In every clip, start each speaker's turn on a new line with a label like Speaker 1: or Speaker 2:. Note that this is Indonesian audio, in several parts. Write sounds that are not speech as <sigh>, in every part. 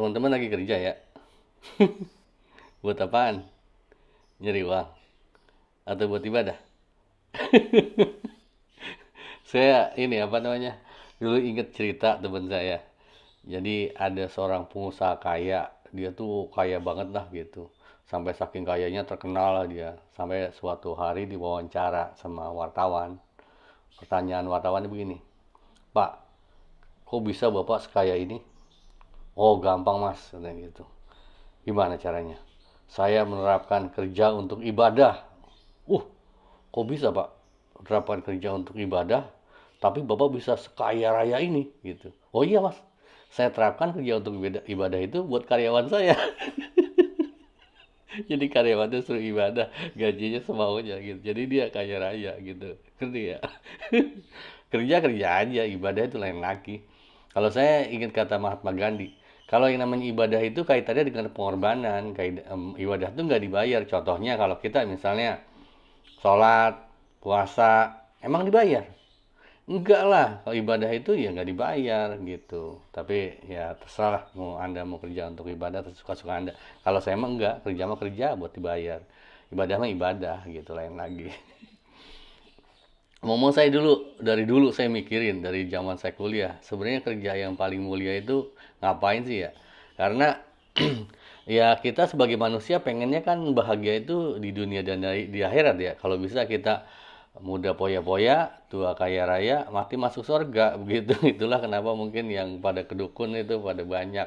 Speaker 1: teman-teman lagi kerja ya <laughs> buat apaan nyari uang atau buat ibadah <laughs> saya ini apa namanya dulu inget cerita teman saya jadi ada seorang pengusaha kaya dia tuh kaya banget lah gitu sampai saking kayanya terkenal lah dia sampai suatu hari diwawancara sama wartawan pertanyaan wartawan begini pak kok bisa bapak sekaya ini Oh gampang mas, katanya gitu. Gimana caranya? Saya menerapkan kerja untuk ibadah. Uh, kok bisa pak? Menerapkan kerja untuk ibadah, tapi bapak bisa sekaya raya ini, gitu. Oh iya mas, saya terapkan kerja untuk ibadah itu buat karyawan saya. <laughs> Jadi karyawannya suruh ibadah, gajinya semaunya gitu. Jadi dia kaya raya gitu. Ngerti ya? <laughs> kerja kerja aja, ibadah itu lain lagi. Kalau saya ingin kata Mahatma Gandhi, kalau yang namanya ibadah itu kaitannya dengan pengorbanan. Kait, ibadah itu nggak dibayar. Contohnya kalau kita misalnya sholat, puasa, emang dibayar? Enggak lah, kalau ibadah itu ya nggak dibayar gitu. Tapi ya terserah mau Anda mau kerja untuk ibadah, suka suka Anda. Kalau saya emang enggak, kerja mah kerja buat dibayar. Ibadah mah ibadah gitu lain lagi. <laughs> ngomong saya dulu dari dulu saya mikirin dari zaman saya kuliah sebenarnya kerja yang paling mulia itu ngapain sih ya karena <clears throat> ya kita sebagai manusia pengennya kan bahagia itu di dunia dan di akhirat ya kalau bisa kita muda poya-poya, tua kaya raya, mati masuk surga <laughs> begitu. Itulah kenapa mungkin yang pada kedukun itu pada banyak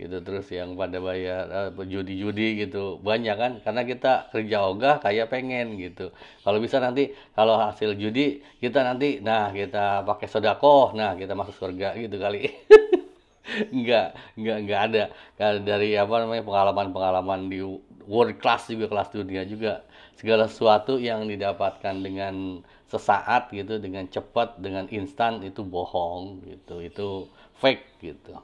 Speaker 1: gitu terus yang pada bayar eh, judi-judi gitu banyak kan karena kita kerja ogah kaya pengen gitu. Kalau bisa nanti kalau hasil judi kita nanti nah kita pakai sodakoh, nah kita masuk surga gitu kali. <laughs> nggak nggak nggak ada dari apa namanya pengalaman-pengalaman di world class juga kelas dunia juga segala sesuatu yang didapatkan dengan sesaat gitu dengan cepat dengan instan itu bohong gitu itu fake gitu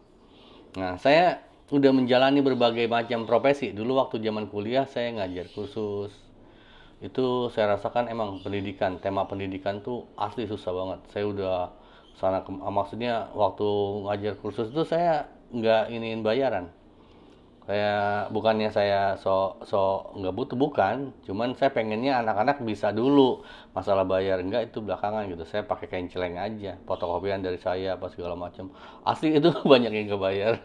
Speaker 1: nah saya udah menjalani berbagai macam profesi dulu waktu zaman kuliah saya ngajar kursus itu saya rasakan emang pendidikan tema pendidikan tuh asli susah banget saya udah sana maksudnya waktu ngajar kursus tuh saya nggak ingin bayaran saya bukannya saya so so nggak butuh bukan cuman saya pengennya anak-anak bisa dulu masalah bayar enggak itu belakangan gitu saya pakai kain celeng aja fotokopian dari saya apa segala macam asli itu <laughs> banyak yang nggak bayar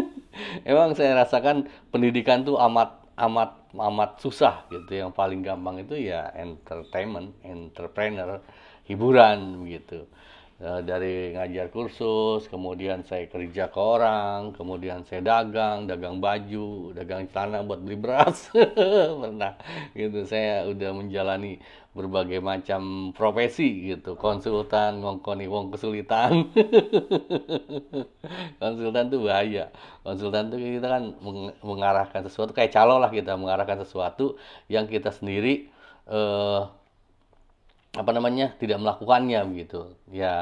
Speaker 1: <laughs> emang saya rasakan pendidikan tuh amat amat amat susah gitu yang paling gampang itu ya entertainment entrepreneur hiburan gitu Eh, dari ngajar kursus, kemudian saya kerja ke orang, kemudian saya dagang, dagang baju, dagang celana buat beli beras. <laughs> Pernah gitu saya udah menjalani berbagai macam profesi gitu, konsultan, ngongkoni wong kesulitan. <laughs> konsultan tuh bahaya. Konsultan tuh kita kan mengarahkan sesuatu kayak calo lah kita mengarahkan sesuatu yang kita sendiri eh apa namanya tidak melakukannya begitu ya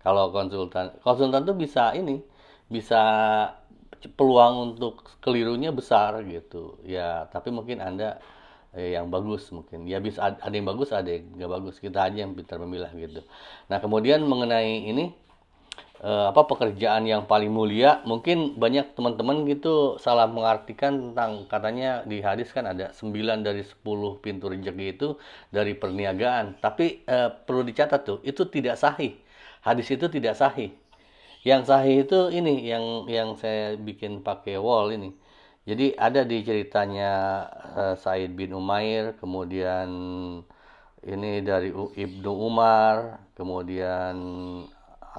Speaker 1: kalau konsultan konsultan tuh bisa ini bisa peluang untuk kelirunya besar gitu ya tapi mungkin anda eh, yang bagus mungkin ya bisa ada yang bagus ada yang nggak bagus kita aja yang pintar memilah gitu nah kemudian mengenai ini uh, apa pekerjaan yang paling mulia mungkin banyak teman-teman gitu salah mengartikan tentang katanya di hadis kan ada 9 dari 10 pintu rezeki itu dari perniagaan tapi uh, perlu dicatat tuh itu tidak sahih hadis itu tidak sahih yang sahih itu ini yang yang saya bikin pakai wall ini jadi ada di ceritanya uh, Said bin Umair kemudian ini dari Ibnu Umar kemudian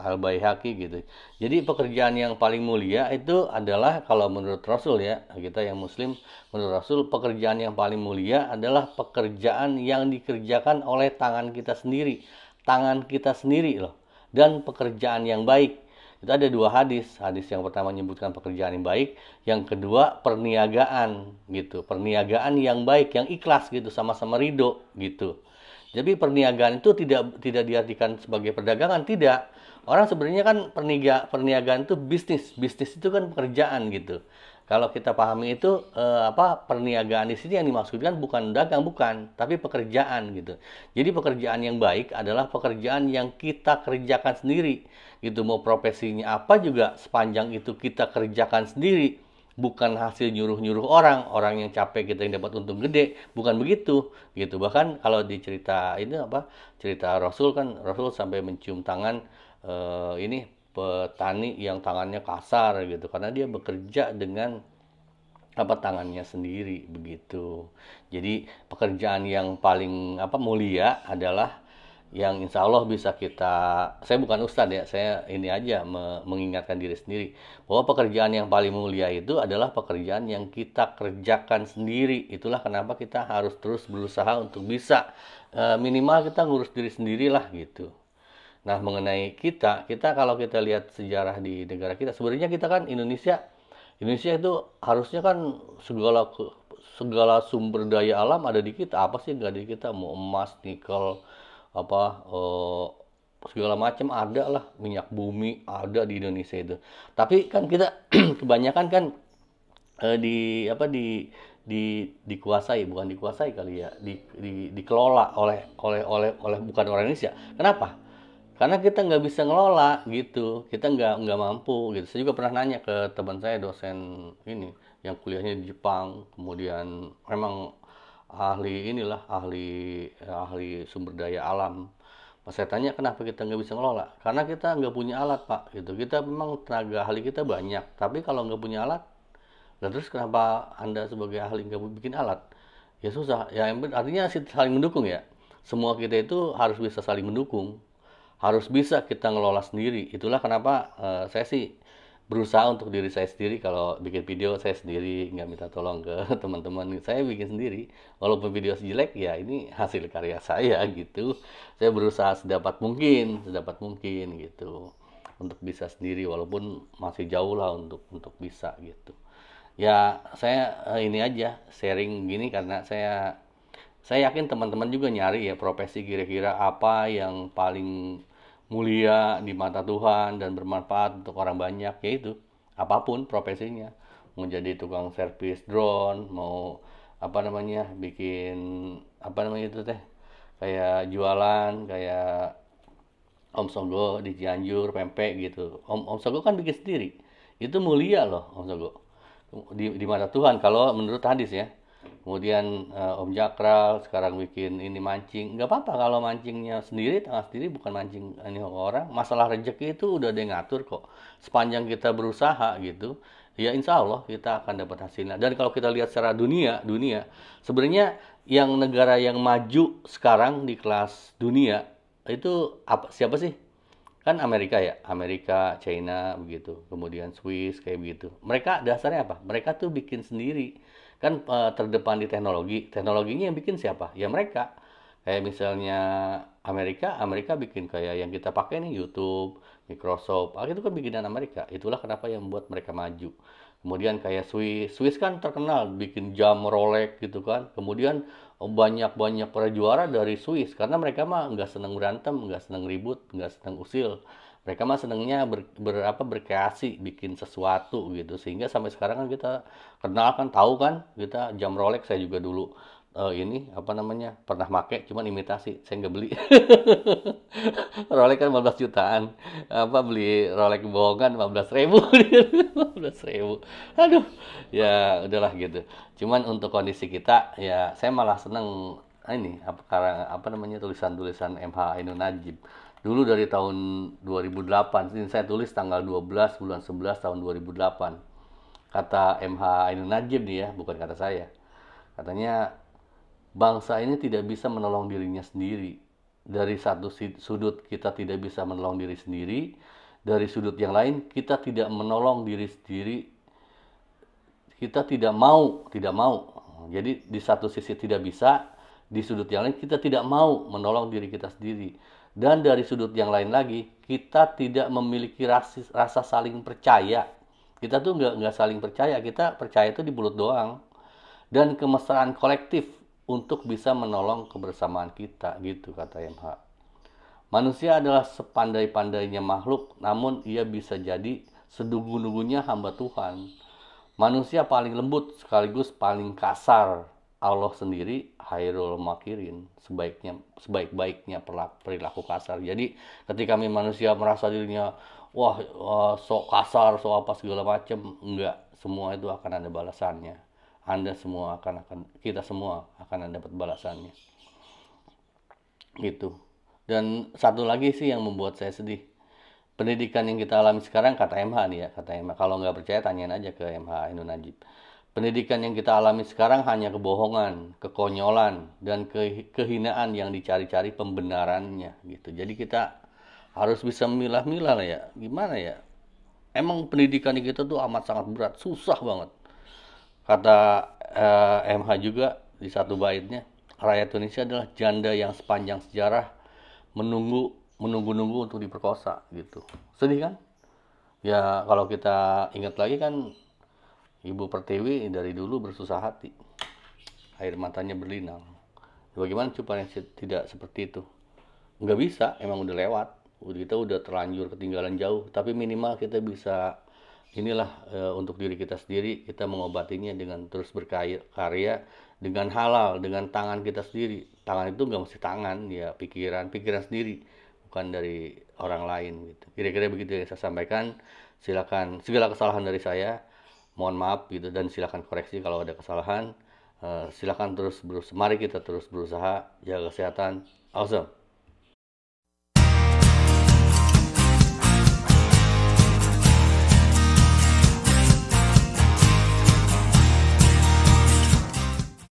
Speaker 1: hal Baihaqi gitu. Jadi pekerjaan yang paling mulia itu adalah kalau menurut Rasul ya kita yang Muslim menurut Rasul pekerjaan yang paling mulia adalah pekerjaan yang dikerjakan oleh tangan kita sendiri, tangan kita sendiri loh dan pekerjaan yang baik. Itu ada dua hadis. Hadis yang pertama menyebutkan pekerjaan yang baik, yang kedua perniagaan gitu. Perniagaan yang baik, yang ikhlas gitu, sama-sama ridho gitu. Jadi perniagaan itu tidak tidak diartikan sebagai perdagangan, tidak orang sebenarnya kan perniaga, perniagaan itu bisnis bisnis itu kan pekerjaan gitu kalau kita pahami itu eh, apa perniagaan di sini yang dimaksudkan bukan dagang bukan tapi pekerjaan gitu jadi pekerjaan yang baik adalah pekerjaan yang kita kerjakan sendiri gitu mau profesinya apa juga sepanjang itu kita kerjakan sendiri bukan hasil nyuruh-nyuruh orang orang yang capek kita yang dapat untung gede bukan begitu gitu bahkan kalau di cerita ini apa cerita Rasul kan Rasul sampai mencium tangan uh, ini petani yang tangannya kasar gitu karena dia bekerja dengan apa tangannya sendiri begitu. Jadi pekerjaan yang paling apa mulia adalah yang insya Allah bisa kita saya bukan ustadz ya saya ini aja me, mengingatkan diri sendiri bahwa pekerjaan yang paling mulia itu adalah pekerjaan yang kita kerjakan sendiri itulah kenapa kita harus terus berusaha untuk bisa e, minimal kita ngurus diri sendirilah gitu Nah, mengenai kita, kita kalau kita lihat sejarah di negara kita, sebenarnya kita kan Indonesia, Indonesia itu harusnya kan segala segala sumber daya alam ada di kita. Apa sih nggak di kita? Mau emas, nikel, apa eh, segala macam ada lah, minyak bumi ada di Indonesia itu. Tapi kan kita <clears throat> kebanyakan kan eh, di apa di di dikuasai bukan dikuasai kali ya di, di dikelola oleh oleh oleh oleh bukan orang Indonesia. Kenapa? karena kita nggak bisa ngelola gitu kita nggak nggak mampu gitu saya juga pernah nanya ke teman saya dosen ini yang kuliahnya di Jepang kemudian memang ahli inilah ahli ahli sumber daya alam Pas saya tanya kenapa kita nggak bisa ngelola? Karena kita nggak punya alat pak, gitu. Kita memang tenaga ahli kita banyak, tapi kalau nggak punya alat, lalu terus kenapa anda sebagai ahli nggak bikin alat? Ya susah. Ya artinya saling mendukung ya. Semua kita itu harus bisa saling mendukung harus bisa kita ngelola sendiri. Itulah kenapa uh, saya sih berusaha untuk diri saya sendiri kalau bikin video saya sendiri nggak minta tolong ke <laughs> teman-teman saya bikin sendiri walaupun video jelek ya ini hasil karya <laughs> saya gitu saya berusaha sedapat mungkin sedapat mungkin gitu untuk bisa sendiri walaupun masih jauh lah untuk untuk bisa gitu ya saya eh, ini aja sharing gini karena saya saya yakin teman-teman juga nyari ya profesi kira-kira apa yang paling mulia di mata Tuhan dan bermanfaat untuk orang banyak yaitu apapun profesinya mau jadi tukang servis drone mau apa namanya bikin apa namanya itu teh kayak jualan kayak Om Songgo di Cianjur pempek gitu Om Om Sogo kan bikin sendiri itu mulia loh Om Songgo di, di mata Tuhan kalau menurut hadis ya kemudian uh, Om Jakral sekarang bikin ini mancing nggak apa-apa kalau mancingnya sendiri tengah sendiri bukan mancing ini orang masalah rezeki itu udah ada yang ngatur kok sepanjang kita berusaha gitu ya insya Allah kita akan dapat hasilnya dan kalau kita lihat secara dunia dunia sebenarnya yang negara yang maju sekarang di kelas dunia itu apa siapa sih kan Amerika ya Amerika China begitu kemudian Swiss kayak begitu mereka dasarnya apa mereka tuh bikin sendiri kan uh, terdepan di teknologi teknologinya yang bikin siapa ya mereka kayak misalnya Amerika Amerika bikin kayak yang kita pakai nih YouTube Microsoft ah, itu kan bikinan Amerika itulah kenapa yang membuat mereka maju kemudian kayak Swiss Swiss kan terkenal bikin jam Rolex gitu kan kemudian eh, banyak-banyak para juara dari Swiss karena mereka mah nggak seneng berantem nggak seneng ribut nggak seneng usil mereka mah senengnya ber, ber apa berkreasi bikin sesuatu gitu sehingga sampai sekarang kan kita kenal kan tahu kan kita jam Rolex saya juga dulu uh, ini apa namanya pernah make cuman imitasi saya nggak beli <laughs> Rolex kan 15 jutaan apa beli Rolex bohongan 15 ribu 15 <laughs> ribu aduh ya udahlah gitu cuman untuk kondisi kita ya saya malah seneng ah, ini apa karena apa namanya tulisan-tulisan MH Ainun Najib dulu dari tahun 2008 ini saya tulis tanggal 12 bulan 11 tahun 2008 kata MH Ainun Najib nih ya bukan kata saya katanya bangsa ini tidak bisa menolong dirinya sendiri. Dari satu sudut kita tidak bisa menolong diri sendiri, dari sudut yang lain kita tidak menolong diri sendiri. Kita tidak mau, tidak mau. Jadi di satu sisi tidak bisa, di sudut yang lain kita tidak mau menolong diri kita sendiri. Dan dari sudut yang lain lagi, kita tidak memiliki rasis, rasa saling percaya. Kita tuh nggak nggak saling percaya, kita percaya itu di mulut doang. Dan kemesraan kolektif untuk bisa menolong kebersamaan kita gitu kata MH. Manusia adalah sepandai-pandainya makhluk, namun ia bisa jadi sedugu-dugunya hamba Tuhan. Manusia paling lembut sekaligus paling kasar. Allah sendiri Hairul Makirin sebaiknya sebaik-baiknya perilaku kasar. Jadi ketika kami manusia merasa dirinya wah eh, sok kasar, sok apa segala macam, enggak, semua itu akan ada balasannya. Anda semua akan akan kita semua akan dapat balasannya. Gitu. Dan satu lagi sih yang membuat saya sedih. Pendidikan yang kita alami sekarang kata MH nih ya, kata MH. Kalau nggak percaya tanyain aja ke MH Ainun Najib. Pendidikan yang kita alami sekarang hanya kebohongan, kekonyolan, dan ke kehinaan yang dicari-cari pembenarannya gitu. Jadi kita harus bisa milah-milah lah ya. Gimana ya? Emang pendidikan kita tuh amat sangat berat, susah banget Kata uh, eh, MH juga di satu baitnya, rakyat Indonesia adalah janda yang sepanjang sejarah menunggu menunggu-nunggu untuk diperkosa gitu. Sedih kan? Ya kalau kita ingat lagi kan Ibu Pertiwi dari dulu bersusah hati. Air matanya berlinang. Bagaimana cupan yang tidak seperti itu? Nggak bisa, emang udah lewat. Kita udah terlanjur ketinggalan jauh. Tapi minimal kita bisa inilah e, untuk diri kita sendiri kita mengobatinya dengan terus berkarya dengan halal dengan tangan kita sendiri tangan itu nggak mesti tangan ya pikiran pikiran sendiri bukan dari orang lain gitu kira-kira begitu yang saya sampaikan silakan segala kesalahan dari saya mohon maaf gitu dan silakan koreksi kalau ada kesalahan e, silakan terus berusaha mari kita terus berusaha jaga kesehatan awesome